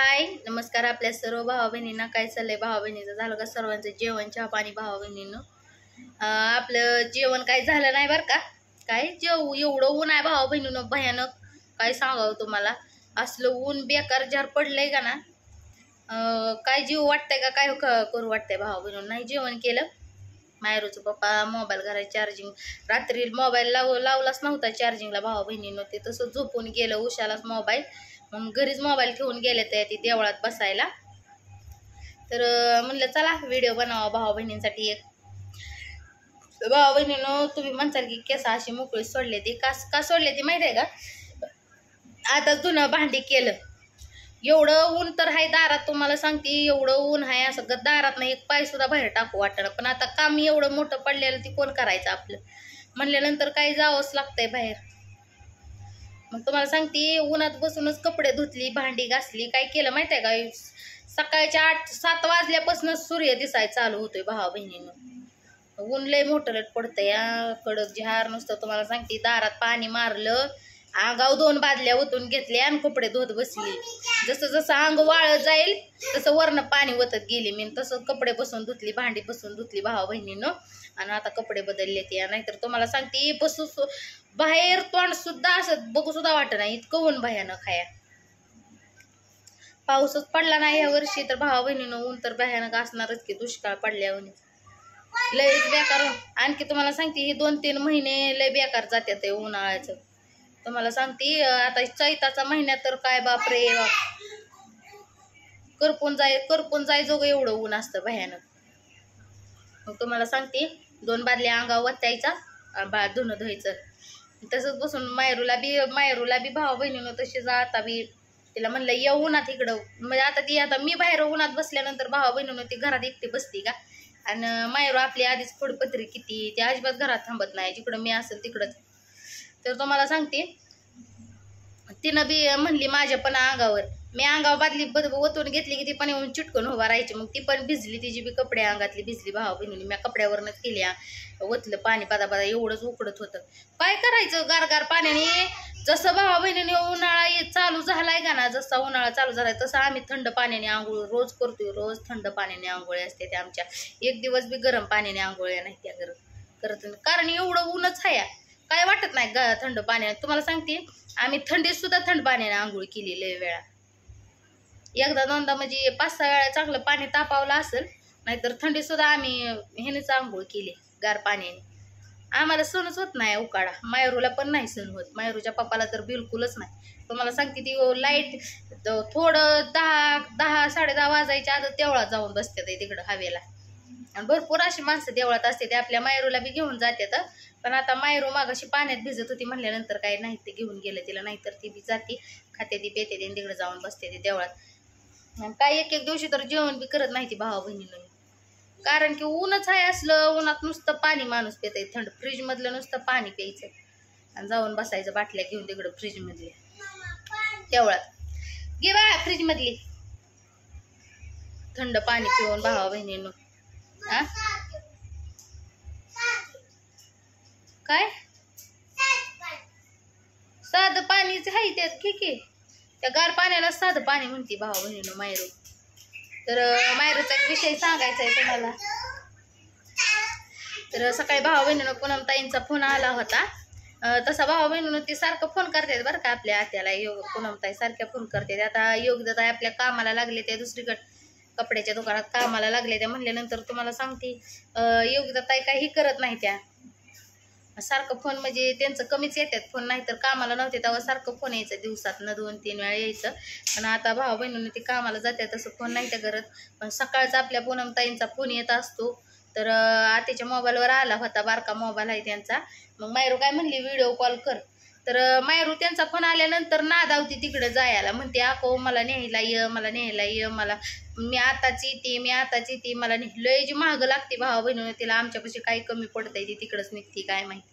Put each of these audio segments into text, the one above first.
हाय नमस्कार आपल्या सर्व भावा बहिणींना काय चाललंय भावा बहिणीचं झालं का सर्वांचं जेवण चहा पाणी भावा बहिणीनं आपलं जेवण काय झालं नाही बरं का काय जेव एवढं ऊन आहे भावा बहिणीनं भयानक काय सांगावं तुम्हाला असलं ऊन बेकार जर पडलंय का ना काय जीव वाटतंय का काय करू वाटतंय भावा बहिणीनं नाही जेवण केलं मायरूचं पप्पा मोबाईल घरात चार्जिंग रात्री मोबाईल लाव लावलाच नव्हता चार्जिंगला भावा बहिणीनं ते तसं झोपून गेलं उशालाच मोबाईल मग घरीच मोबाईल घेऊन गेले तर ती देवळात बसायला तर म्हणलं चला व्हिडिओ बनावा भावा बहिणींसाठी एक भावा बहिणीनं तुम्ही म्हणसाल की केसा अशी मोकळी सोडले ती का का सोडले ती माहिती आहे का आता जुनं भांडी केलं एवढं ऊन तर आहे दारात तुम्हाला सांगते एवढं ऊन आहे असं दारात नाही एक सुद्धा बाहेर टाकू वाटणं पण आता काम एवढं मोठं पडलेलं ती कोण करायचं आपलं म्हणल्यानंतर काही जावंच लागतंय बाहेर मग तुम्हाला सांगते उन्हात बसूनच कपडे धुतली भांडी घासली काय केलं माहिती आहे का सकाळच्या आठ सात वाजल्यापासून सूर्य दिसाय चालू होतोय भावा बहिणीनं ऊन लय मोठं लट पडतंय या कडक हार नुसतं तुम्हाला सांगते दारात पाणी मारलं अंगाव दोन बादल्या ओतून घेतल्या आणि कपडे धुत बसले जसं जसं अंग वाळत जाईल तसं वरण पाणी ओतत गेली मी तसं कपडे बसून धुतली भांडी बसून धुतली भावा बहिणीनं आणि आता कपडे बदलले ते नाहीतर तुम्हाला सांगते बसू बाहेर तोंड सुद्धा असं बघू सुद्धा वाटत नाही इतकं ऊन भयानक खाया पाऊसच पडला नाही ह्या वर्षी तर भावा बहिणीनं ऊन तर भयानक असणारच की दुष्काळ पडल्या लय बेकार आणखी तुम्हाला सांगते हे दोन तीन महिने लय बेकार जाते ते उन्हाळ्याचं तुम्हाला सांगते आता चैताचा महिन्यात तर काय बापरे बाप करपून जाय करपून जाय जोगं एवढं ऊन असतं भयानक मग तुम्हाला सांगते दोन बादल्या अंगावर वत्यायचा बा धुणं धुवायचं तसंच बसून मायरूला बी मायरूला बी भावा बहिणीनं तशीच आता बी तिला म्हणलं ये उन्हात इकडं म्हणजे आता ती आता मी बाहेर उन्हात बसल्यानंतर भावा बहिणीनं ती घरात एकटी बसती का आणि मायरू आपली आधीच फोडपत्री किती ते अजिबात घरात थांबत नाही जिकडं मी असेल तिकडंच तर तुम्हाला सांगते तिनं बी म्हणली माझ्या पण अंगावर मी अंगावर बादली बद ओतून घेतली की ती पण येऊन चिटकून उभा राहायची मग ती पण भिजली तिची बी कपडे अंगातली भिजली भावा बहिणी मी कपड्यावरनच केल्या ओतलं पाणी बादा बादा एवढंच उकडत होतं काय करायचं गारगार पाण्याने जसं भावा बहिणीने उन्हाळा चालू झालाय का ना जसा उन्हाळा चालू झालाय तसं आम्ही थंड पाण्याने आंघोळ रोज करतोय रोज थंड पाण्याने आंघोळी असते त्या आमच्या एक दिवस बी गरम पाण्याने आंघोळ्या नाही त्या करत कारण एवढं ऊनच आहे काय वाटत नाही ग थंड पाण्याने तुम्हाला सांगते आम्ही थंडीत सुद्धा थंड पाण्याने आंघोळ केली लय वेळा एकदा दोनदा म्हणजे पाच सहा वेळा चांगलं पाणी तापावलं असेल नाहीतर थंडीत सुद्धा आम्ही ह्यानेच आंघोळ केली गार पाण्याने आम्हाला सणच होत नाही उकाडा मायरूला पण नाही सण होत मायरूच्या पप्पाला तर बिलकुलच नाही तुम्हाला सांगते ती लाईट थोडं दहा दहा साडे दहा वाजायच्या आधी तेवढा जाऊन बसते तिकडं हवेला आणि भरपूर अशी माणसं देवळात असते ते आपल्या मायरूला बी घेऊन जाते तर पण आता मायरू मागाशी पाण्यात भिजत होती म्हणल्यानंतर काय नाही ते घेऊन गेलं तिला नाहीतर ती बी जाते खाते ती पेते ते तिकडे जाऊन बसते ते देवळात काय एक एक दिवशी तर जेवण बी करत नाही ती भावा बहिणीनं कारण की ऊनच आहे असलं उन्हात नुसतं पाणी माणूस पिताय थंड फ्रीजमधलं नुसतं पाणी प्यायचं आणि जाऊन बसायचं बाटल्या घेऊन तिकडं फ्रीजमधली देवळात घे बा फ्रीजमधली थंड पाणी पिऊन भावा बहिणीनं काय साध पाणीच आहे त्यात की की त्या गार पाण्याला साध पाणी म्हणते भावा बहिणीनं मायरो तर एक विषय सांगायचा आहे तुम्हाला तर सकाळी भावा बहिणीनं पूनम ताईंचा फोन आला होता तसा भावा बहिणीनं ते सारखं फोन करतात बरं का आपल्या आत्याला योग ताई सारख्या फोन करतात आता योगदादा आपल्या कामाला लागले त्या दुसरीकडे कपड्याच्या दुकानात कामाला लागले त्या म्हणल्यानंतर तुम्हाला सांगते योग्यता ताई काही करत नाही त्या सारखं फोन म्हणजे त्यांचं कमीच येतात फोन नाही तर कामाला नव्हते तेव्हा सारखं फोन यायचं दिवसात न दोन तीन वेळा यायचं पण आता भाऊ बहिणीनं ते कामाला जाते तसं फोन नाही त्या करत पण सकाळचा आपल्या ताईंचा फोन येत असतो तर आतेच्या मोबाईलवर आला होता बारका मोबाईल आहे त्यांचा मग मायरो काय म्हणली व्हिडिओ कॉल कर तर मायरू त्यांचा फोन आल्यानंतर नादावती तिकडं जायला म्हणते अको मला नेहायला य मला नेहायला य मला मी आताच येते मी आताच येते मला लय जी महाग लागते भावा बहिणीने तिला आमच्यापाशी काही कमी आहे ती तिकडंच निघते काय माहिती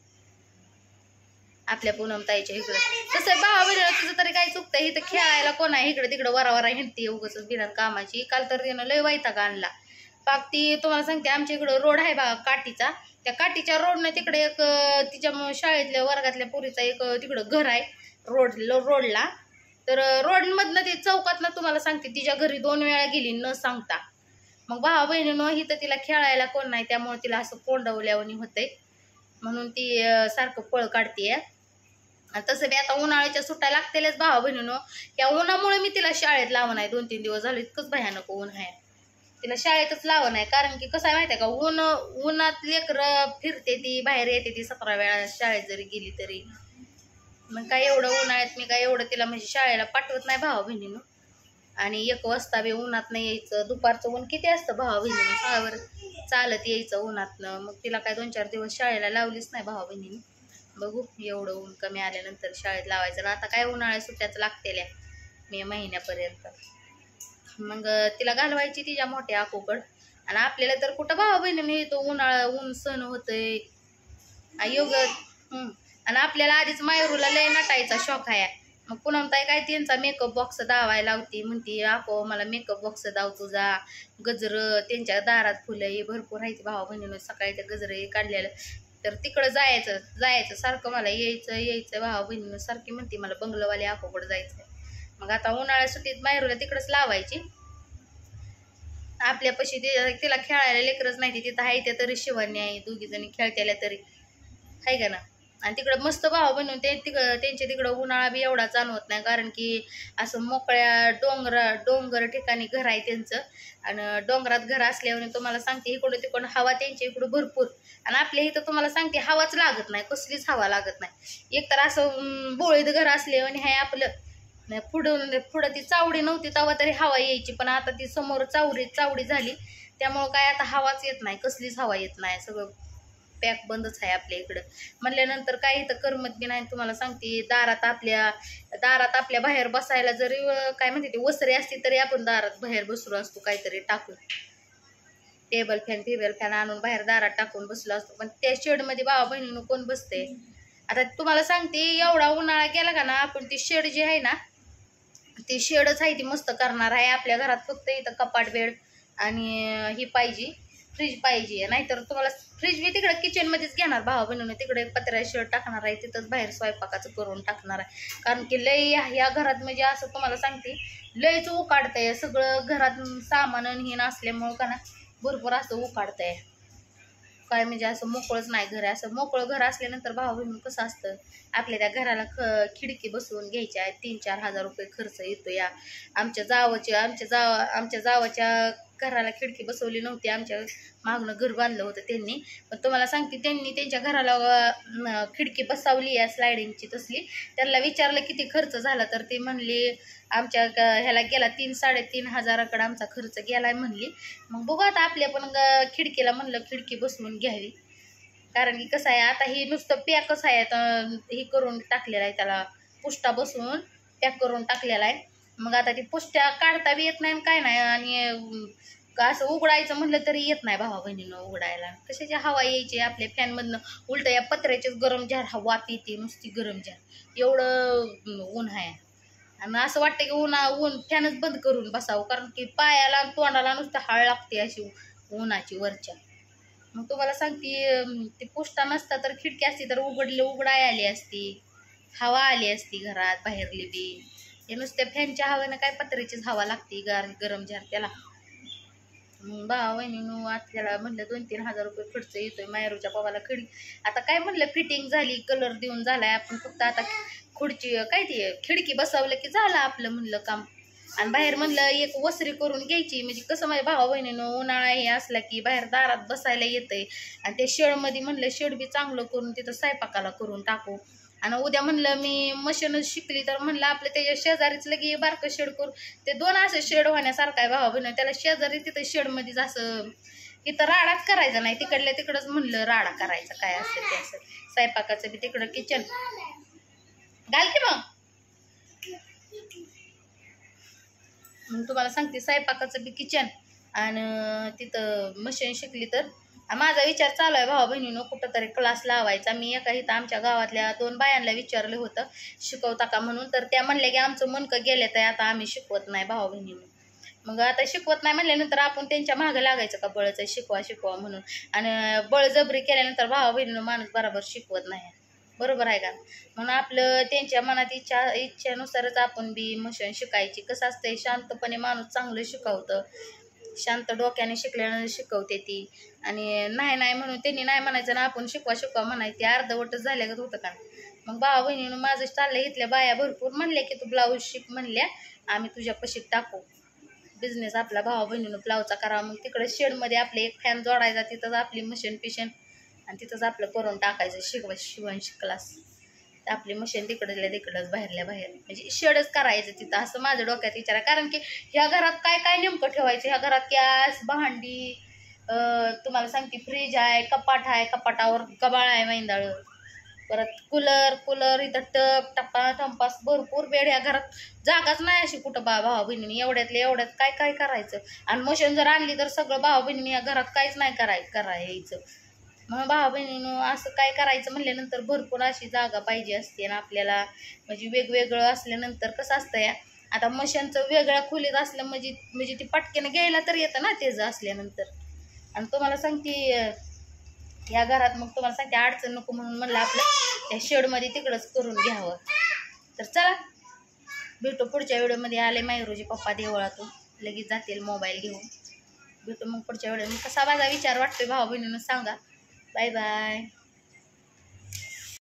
आपल्या ताईच्या इकडं तसं भावा बहिणीनं तुझं तरी काय चुकतंय इथं खेळायला कोण आहे इकडं तिकडं वरावरा हिंडते उगच बिना कामाची काल तर तिनं लय वैताग आणला बाग ती तुम्हाला सांगते आमच्या इकडं रोड आहे बघा काठीचा त्या काठीच्या रोडनं तिकडे एक तिच्या शाळेतल्या वर्गातल्या पुरीचा एक तिकडं घर आहे रोड रोडला तर रोडमधनं ती चौकातनं तुम्हाला सांगते तिच्या घरी दोन वेळा गेली न सांगता मग भावा बहिणीनं ही तर तिला खेळायला कोण नाही त्यामुळे तिला असं कोंडवल्यावानी होते म्हणून ती सारखं पळ काढतीये तसं बी आता उन्हाळ्याच्या सुट्ट्या लागतीलच भावा बहिणीनं या उन्हामुळे मी तिला शाळेत लावून आहे दोन तीन दिवस झाले इतकंच भयानक ऊन आहे तिला शाळेतच लावं नाही कारण की कसं आहे माहिती आहे का ऊन उन्हात लेकर फिरते ती बाहेर येते ती सतरा वेळा शाळेत जरी गेली तरी मग काय एवढं उन्हाळ्यात मी काय एवढं तिला म्हणजे शाळेला पाठवत नाही भावा बहिणीनं आणि एक वाजता बी उन्हात नाही यायचं दुपारचं ऊन किती असतं भावा बहिणीनं शाळेवर चालत यायचं उन्हातनं मग तिला काय दोन चार दिवस शाळेला लावलीच नाही भावा बहिणीनं बघू एवढं ऊन कमी आल्यानंतर शाळेत लावायचं आता काय उन्हाळ्या सुट्ट्याच लागतेल्या मे महिन्यापर्यंत मग तिला घालवायची तिच्या मोठ्या आखोकड आणि आपल्याला तर कुठं भावा बहिणीने येतो उन्हाळा ऊन सण होतंय योग आणि आपल्याला आधीच मायरूला लय नटायचा शौक आहे मग पुनमताई काय त्यांचा मेकअप बॉक्स दावायला लावते म्हणते आपो मला मेकअप बॉक्स दाव तुझा गजरं त्यांच्या दारात फुलं हे भरपूर आहेत भावा बहिणीनं सकाळी ते गजर हे काढलेलं तर तिकडं जायचं जायचं सारखं मला यायचं यायचं भावा बहिणीनं सारखी म्हणते मला बंगलवाली आखोकडं जायचं मग आता उन्हाळ्या सुट्टीत मायरूला तिकडंच लावायची आपल्यापाशी तिला खेळायला लेकरच नाही तिथं आहे त्या तरी शिवानी आहे दोघीजणी खेळत्याला तरी आहे का ना आणि तिकडं मस्त भाव बनवून ते तिकडं त्यांच्या तिकडं उन्हाळा बी एवढा जाणवत नाही कारण की असं मोकळ्या डोंगरा डोंगर ठिकाणी घर आहे त्यांचं आणि डोंगरात घर असल्यावर तुम्हाला सांगते इकडं तिकडून हवा त्यांच्या इकडं भरपूर आणि आपल्या इथं तुम्हाला सांगते हवाच लागत नाही कसलीच हवा लागत नाही एकतर असं बोळीत घर असल्यावर हे आपलं नाही पुढं म्हणजे पुढं ती चावडी नव्हती तेव्हा तरी हवा यायची पण आता ती समोर चावडी चावडी झाली त्यामुळं काय आता हवाच येत नाही कसलीच हवा येत नाही सगळं पॅक बंदच आहे आपल्या इकडं म्हणल्यानंतर काय इथं करमत बी नाही तुम्हाला सांगते दारात आपल्या दारात आपल्या बाहेर बसायला जरी काय म्हणते ती वसरी असती तरी आपण दारात बाहेर बसलो असतो काहीतरी टाकून टेबल फॅन टेबल फॅन आणून बाहेर दारात टाकून बसलो असतो पण त्या शेडमध्ये बाबा बहिणीनं कोण बसते आता तुम्हाला सांगते एवढा उन्हाळा गेला का ना आपण ती शेड जी आहे ना ती शेडच आहे ती मस्त करणार आहे आपल्या घरात फक्त इथं कपाट बेड आणि ही पाहिजे फ्रीज पाहिजे नाहीतर तुम्हाला फ्रीज मी तिकडे किचनमध्येच घेणार भावा बनवून तिकडे पत्र्या शेड टाकणार आहे तिथंच बाहेर स्वयंपाकाचं करून टाकणार आहे कारण की लय ह्या घरात म्हणजे असं तुम्हाला सांगते लयच उकाडतंय सगळं घरात सामान हे नसल्यामुळं का ना भरपूर असं उकाडतंय काय म्हणजे असं मोकळंच नाही घर असं मोकळं घर असल्यानंतर भाऊ बहीण कसं असतं आपल्या त्या घराला ख खिडकी बसवून घ्यायच्या तीन चार हजार रुपये खर्च येतो या आमच्या जावाच्या आमच्या जावा आमच्या जावाच्या घराला खिडकी बसवली नव्हती आमच्या मागणं घर बांधलं होतं त्यांनी पण तुम्हाला सांगते त्यांनी त्यांच्या घराला खिडकी बसवली आहे स्लायडिंगची तसली त्यांना विचारलं किती खर्च झाला तर ती म्हणली आमच्या ह्याला गेला तीन साडेतीन हजाराकडं आमचा खर्च गेला म्हणली मग बघू आता आपल्या पण खिडकीला म्हणलं खिडकी बसवून घ्यावी कारण की कसं आहे आता ही नुसतं पॅकच आहे हे करून टाकलेलं आहे त्याला पुष्टा बसवून पॅक करून टाकलेला आहे मग आता ती पुष्ट्या काढता बी येत नाही काय नाही आणि असं उघडायचं म्हणलं तरी येत नाही भावा बहिणीनं उघडायला कशाची हवा यायची आपल्या फॅनमधनं उलट या पत्र्याचीच गरम झार हवा येते नुसती गरम झार एवढं ऊन आहे आणि असं वाटतं की उन्हा ऊन फॅनच बंद करून बसावं कारण की पायाला तोंडाला नुसतं हाळ लागते अशी उन्हाची वरच्या मग तुम्हाला सांगते ते पुष्टा नसता तर खिडकी असती तर उघडली उघडाय आली असती हवा आली असती घरात बाहेरली बी हे नुसत्या फॅनच्या हवेनं काय पत्र्याचीच हवा लागते गार गरम झार त्याला भावा बहिणीनं आत्याला म्हणलं दोन तीन हजार रुपये खर्च येतोय मायरूच्या पावाला खिडकी आता काय म्हणलं फिटिंग झाली कलर देऊन झालाय आपण फक्त आता खुर्ची काय ती खिडकी बसवलं की झालं आपलं म्हणलं काम आणि बाहेर म्हणलं एक वसरी करून घ्यायची म्हणजे कसं माझ्या भावा वहिनीनं उन्हाळा हे असला की बाहेर दारात बसायला येतंय आणि ते शेडमध्ये म्हणलं शेड बी चांगलं करून तिथं स्वयंपाकाला करून टाकू आणि उद्या म्हणलं मी मशीनच शिकली तर म्हणलं आपलं त्याच्या शेजारीच लगे बारक शेड करू ते दोन असं शेड होण्यासारखा आहे भावा बहिण त्याला शेजारी तिथं शेडमध्ये असं इथं राडाच करायचा नाही तिकडल्या तिकडंच म्हणलं राडा करायचा काय असेल ते असं स्वयंपाकाचं बी तिकडं किचन घाल की मग तुम्हाला सांगते स्वयंपाकाचं बी किचन आणि तिथं मशीन शिकली तर माझा विचार चालू आहे भावा बहिणीनं कुठंतरी क्लास लावायचा मी एका इथं आमच्या गावातल्या दोन बायांना विचारलं होतं शिकवता का म्हणून तर त्या म्हणल्या की आमचं मनक गेलं तर आता आम्ही शिकवत नाही भावा बहिणीनं मग आता शिकवत नाही म्हणल्यानंतर आपण त्यांच्या मागे लागायचं का बळच शिकवा शिकवा म्हणून आणि बळजबरी केल्यानंतर भावा बहिणीनं माणूस बरोबर शिकवत नाही बरोबर आहे का म्हणून आपलं त्यांच्या मनात इच्छा इच्छेनुसारच आपण बी मशन शिकायची कसं असतंय शांतपणे माणूस चांगलं शिकवतं शांत डोक्याने शिकल्यानं शिकवते ती आणि नाही नाही म्हणून त्यांनी नाही म्हणायचं ना आपण शिकवा शिकवा म्हणायची अर्धवट झाल्यागत होतं का मग भावा बहिणीनं माझं चाललं इथल्या बाया भरपूर म्हणल्या की तू ब्लाऊज शिक म्हणल्या आम्ही तुझ्या पशीत टाकू बिझनेस आपला भावा बहिणीनं ब्लाऊजचा करावा मग तिकडे शेडमध्ये आपले एक फॅन जोडायचा तिथंच आपली मशीन पिशन आणि तिथंच आपलं करून टाकायचं शिकवा शिवण क्लास आपली मशीन तिकडल्या तिकडंच बाहेरल्या बाहेर म्हणजे शेडच करायचं तिथं असं माझं डोक्यात विचार कारण की ह्या घरात काय काय नेमकं ठेवायचं ह्या घरात गॅस भांडी तुम्हाला सांगते फ्रीज आहे कपाट आहे कपाटावर कबाळ आहे मैंदाळ परत कूलर कूलर इथं टप टप्पा टंपास भरपूर बेड या घरात जागाच नाही अशी कुठं बा भावा बहिणी एवढ्यातल्या एवढ्यात काय काय करायचं आणि मशीन जर आणली तर सगळं भावा बहिणी या घरात काहीच नाही कराय करायचं मग भावा बहिणीनं असं काय करायचं म्हणल्यानंतर भरपूर अशी जागा पाहिजे असते ना आपल्याला म्हणजे वेगवेगळं असल्यानंतर कसं असतं या आता मशांचं वेगळ्या खोलीत असलं म्हणजे म्हणजे ती पटक्याने घ्यायला तर येतं ना तेज असल्यानंतर आणि तुम्हाला सांगते या घरात मग तुम्हाला सांगते अडचण नको म्हणून म्हणलं आपलं त्या शेडमध्ये तिकडंच करून घ्यावं तर चला भेटू पुढच्या व्हिडिओमध्ये आले मायरोजी पप्पा देवळातून लगेच जातील मोबाईल घेऊन भेटू मग पुढच्या वेळेला कसा माझा विचार वाटतोय भाऊ बहिणीनं सांगा 拜拜。